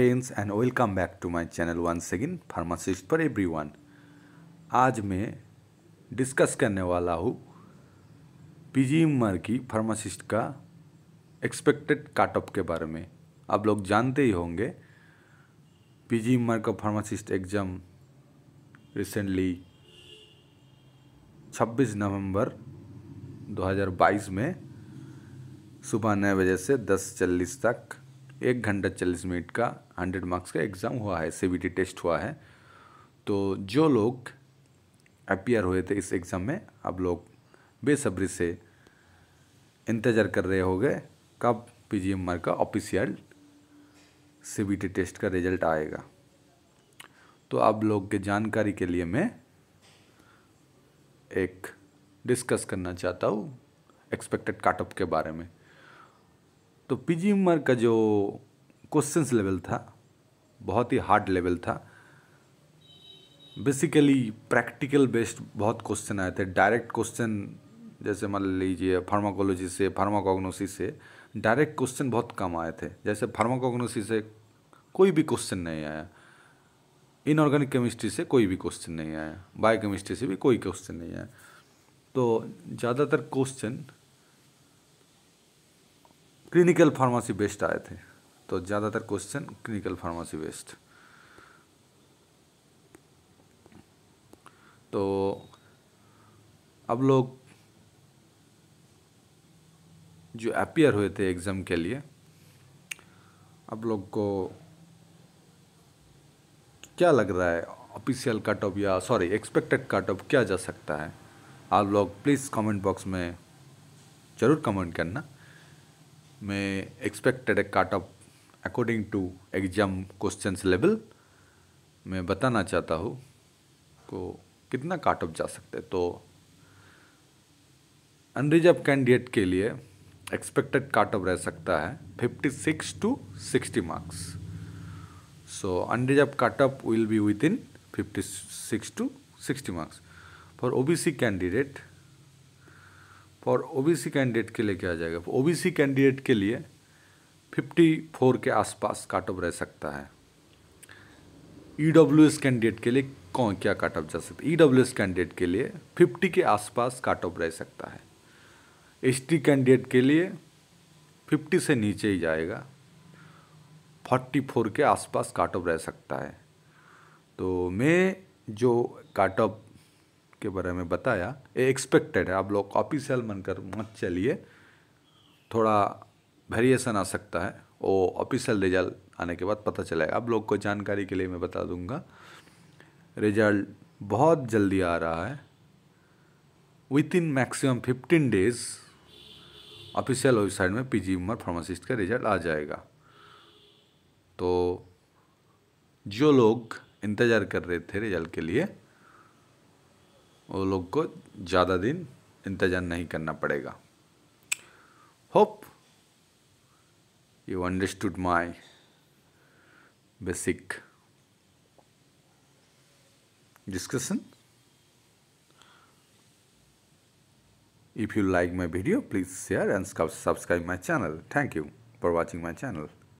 friends and welcome back to my channel one सेगिन pharmacist for everyone आज मैं discuss करने वाला हूँ पीजी उमर की फार्मासिस्ट का एक्सपेक्टेड काट ऑफ के बारे में आप लोग जानते ही होंगे पीजी उमर का फार्मासिस्ट एग्ज़ाम रिसेंटली 26 नवंबर 2022 में सुबह नौ बजे से दस चालीस तक एक घंटा चालीस मिनट का हंड्रेड मार्क्स का एग्ज़ाम हुआ है सी टेस्ट हुआ है तो जो लोग अपियर हुए थे इस एग्ज़ाम में आप लोग बेसब्री से इंतज़ार कर रहे होंगे कब पी जी का ऑफिशियल सीबीटी टेस्ट का रिजल्ट आएगा तो आप लोग के जानकारी के लिए मैं एक डिस्कस करना चाहता हूँ एक्सपेक्टेड कट के बारे में तो पी उमर का जो क्वेश्चंस लेवल था बहुत ही हार्ड लेवल था बेसिकली प्रैक्टिकल बेस्ड बहुत क्वेश्चन आए थे डायरेक्ट क्वेश्चन जैसे मान लीजिए फार्माकोलॉजी से फार्माकोग्नोसी से डायरेक्ट क्वेश्चन बहुत कम आए थे जैसे फार्माकोग्नोसी से कोई भी क्वेश्चन नहीं आया इनऑर्गेनिक केमिस्ट्री से कोई भी क्वेश्चन नहीं आया बायो से भी कोई क्वेश्चन नहीं आया तो ज़्यादातर क्वेश्चन क्लिनिकल फार्मेसी बेस्ड आए थे तो ज़्यादातर क्वेश्चन क्लिनिकल फार्मेसी बेस्ड तो अब लोग जो अपियर हुए थे एग्ज़ाम के लिए अब लोग को क्या लग रहा है ऑफिशियल कट ऑफ या सॉरी एक्सपेक्टेड कट ऑफ क्या जा सकता है आप लोग प्लीज़ कमेंट बॉक्स में ज़रूर कमेंट करना may expected a cutoff according to exam questions level मैं बताना चाहता हूँ को कितना काट ऑफ जा सकते तो अनरिजर्व कैंडिडेट के लिए एक्सपेक्टेड काट ऑफ रह सकता है fifty six to sixty marks so unreserve cut off will be within fifty six to sixty marks for OBC candidate for OBC candidate के लिए क्या जाएगा ओबीसी तो कैंडिडेट के लिए 54 के आसपास काट ऑफ रह सकता है ईडब्ल्यूएस e कैंडिडेट के लिए कौन क्या काट ऑफ जा सकता है ईडब्ल्यूएस e कैंडिडेट के लिए 50 के आसपास काट ऑफ रह सकता है एसटी कैंडिडेट के लिए 50 से नीचे ही जाएगा 44 के आसपास काट ऑफ रह सकता है तो मैं जो काट ऑफ के बारे में बताया ये एक्सपेक्टेड है आप लोग कॉपी सेल बनकर मत चलिए थोड़ा वेरिएशन आ सकता है वो ऑफिशियल रिजल्ट आने के बाद पता चलेगा आप लोग को जानकारी के लिए मैं बता दूंगा रिजल्ट बहुत जल्दी आ रहा है within maximum fifteen days official website में पीजी उमर फार्मासिस्ट का रिजल्ट आ जाएगा तो जो लोग इंतज़ार कर रहे थे रिजल्ट के लिए वो लोग को ज़्यादा दिन इंतज़ार नहीं करना पड़ेगा hope you understood my basic discussion if you like my video please share and subscribe my channel thank you for watching my channel